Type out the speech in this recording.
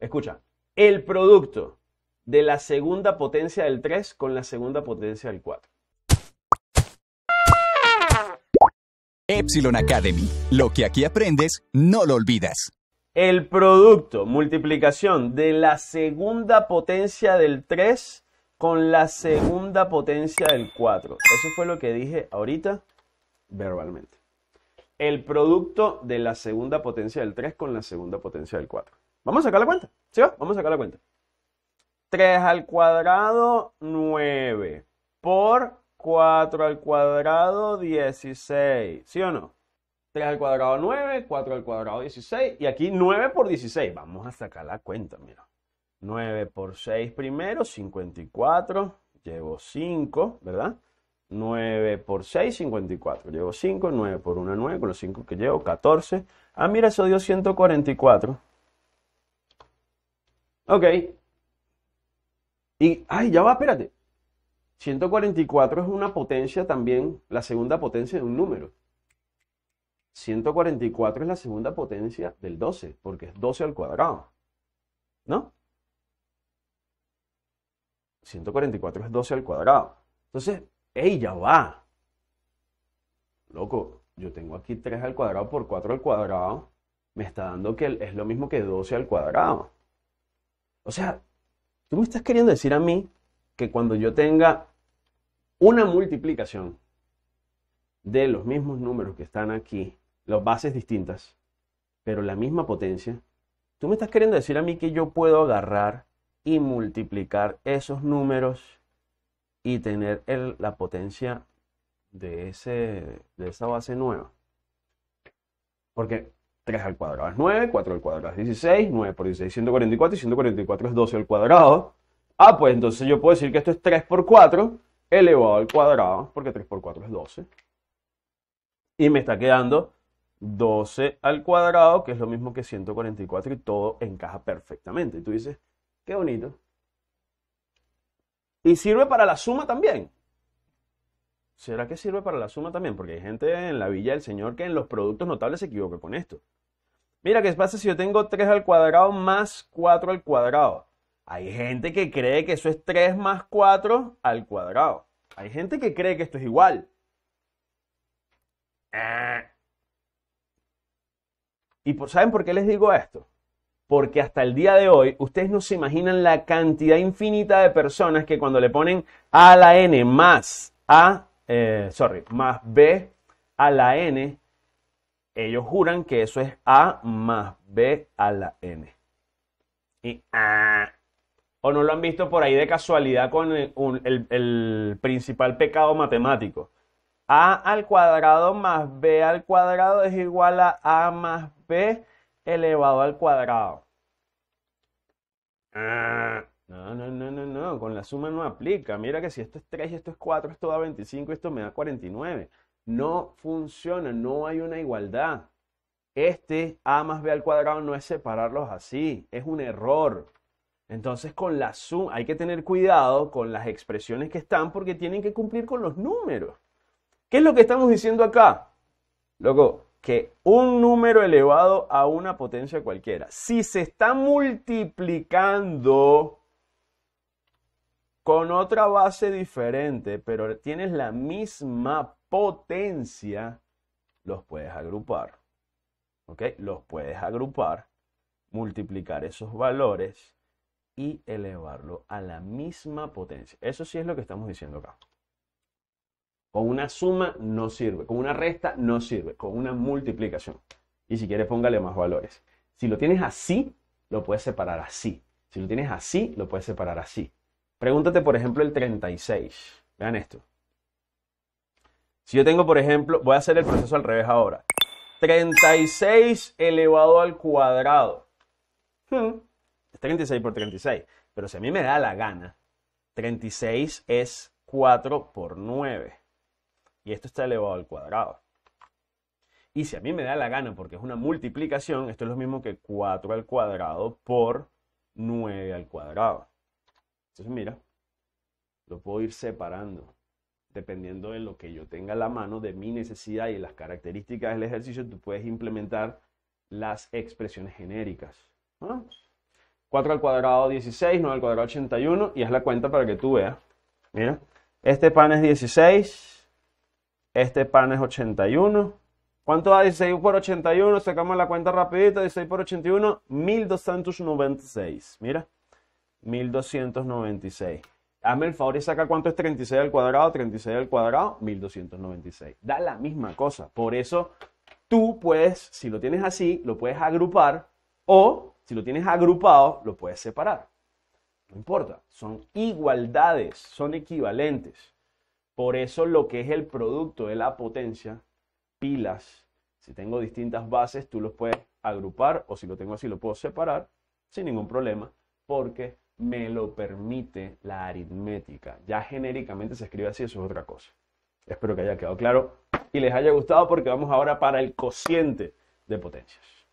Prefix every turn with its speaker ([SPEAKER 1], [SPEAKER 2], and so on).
[SPEAKER 1] Escucha, el producto de la segunda potencia del 3 con la segunda potencia del 4. Epsilon Academy. Lo que aquí aprendes, no lo olvidas. El producto, multiplicación de la segunda potencia del 3 con la segunda potencia del 4. Eso fue lo que dije ahorita verbalmente. El producto de la segunda potencia del 3 con la segunda potencia del 4. Vamos a sacar la cuenta. ¿Sí no? Vamos a sacar la cuenta. 3 al cuadrado, 9. Por 4 al cuadrado, 16. ¿Sí o no? 3 al cuadrado, 9. 4 al cuadrado, 16. Y aquí 9 por 16. Vamos a sacar la cuenta, mira. 9 por 6 primero, 54. Llevo 5, ¿verdad? 9 por 6, 54. Llevo 5, 9 por 1, 9, con los 5 que llevo, 14. Ah, mira, eso dio 144. Ok. Y, ay, ya va, espérate. 144 es una potencia también, la segunda potencia de un número. 144 es la segunda potencia del 12, porque es 12 al cuadrado. ¿No? 144 es 12 al cuadrado. Entonces, ¡ey, ya va! Loco, yo tengo aquí 3 al cuadrado por 4 al cuadrado. Me está dando que es lo mismo que 12 al cuadrado. O sea, tú me estás queriendo decir a mí que cuando yo tenga una multiplicación de los mismos números que están aquí, las bases distintas, pero la misma potencia, tú me estás queriendo decir a mí que yo puedo agarrar y multiplicar esos números y tener la potencia de, de esa base nueva. Porque 3 al cuadrado es 9, 4 al cuadrado es 16, 9 por 16 es 144 y 144 es 12 al cuadrado. Ah, pues entonces yo puedo decir que esto es 3 por 4 elevado al cuadrado, porque 3 por 4 es 12. Y me está quedando 12 al cuadrado, que es lo mismo que 144 y todo encaja perfectamente. Y tú dices, qué bonito. Y sirve para la suma también. ¿Será que sirve para la suma también? Porque hay gente en la Villa del Señor que en los productos notables se equivoca con esto. Mira, ¿qué pasa si yo tengo 3 al cuadrado más 4 al cuadrado? Hay gente que cree que eso es 3 más 4 al cuadrado. Hay gente que cree que esto es igual. Ah. ¿Y saben por qué les digo esto? Porque hasta el día de hoy ustedes no se imaginan la cantidad infinita de personas que cuando le ponen a la n más a, eh, sorry, más b a la n ellos juran que eso es A más B a la N. Y ah, o no lo han visto por ahí de casualidad con eh, el, principal pecado matemático. A al cuadrado más B al cuadrado es igual a A más B elevado al cuadrado. Ah, no, no, no, no, no, con la suma no aplica. Mira que si esto es 3 y esto es 4, esto da 25, esto me da 49. No funciona, no hay una igualdad. Este A más B al cuadrado no es separarlos así, es un error. Entonces con la suma hay que tener cuidado con las expresiones que están porque tienen que cumplir con los números. ¿Qué es lo que estamos diciendo acá? Luego, que un número elevado a una potencia cualquiera, si se está multiplicando con otra base diferente, pero tienes la misma potencia, los puedes agrupar. ¿Ok? Los puedes agrupar, multiplicar esos valores y elevarlo a la misma potencia. Eso sí es lo que estamos diciendo acá. Con una suma no sirve, con una resta no sirve, con una multiplicación. Y si quieres, póngale más valores. Si lo tienes así, lo puedes separar así. Si lo tienes así, lo puedes separar así. Pregúntate, por ejemplo, el 36. Vean esto. Si yo tengo, por ejemplo, voy a hacer el proceso al revés ahora. 36 elevado al cuadrado. Hmm. Es 36 por 36. Pero si a mí me da la gana, 36 es 4 por 9. Y esto está elevado al cuadrado. Y si a mí me da la gana, porque es una multiplicación, esto es lo mismo que 4 al cuadrado por 9 al cuadrado. Entonces, mira, lo puedo ir separando dependiendo de lo que yo tenga a la mano, de mi necesidad y las características del ejercicio, tú puedes implementar las expresiones genéricas. 4 al cuadrado 16, 9 al cuadrado 81, y es la cuenta para que tú veas. Mira, este pan es 16, este pan es 81. ¿Cuánto da 16 por 81? Sacamos la cuenta rapidito, 16 por 81, 1296. Mira, 1296. Hazme el favor y saca cuánto es 36 al cuadrado, 36 al cuadrado, 1296. Da la misma cosa. Por eso tú puedes, si lo tienes así, lo puedes agrupar o si lo tienes agrupado, lo puedes separar. No importa, son igualdades, son equivalentes. Por eso lo que es el producto de la potencia, pilas, si tengo distintas bases, tú los puedes agrupar o si lo tengo así, lo puedo separar sin ningún problema porque me lo permite la aritmética. Ya genéricamente se escribe así, eso es otra cosa. Espero que haya quedado claro y les haya gustado porque vamos ahora para el cociente de potencias.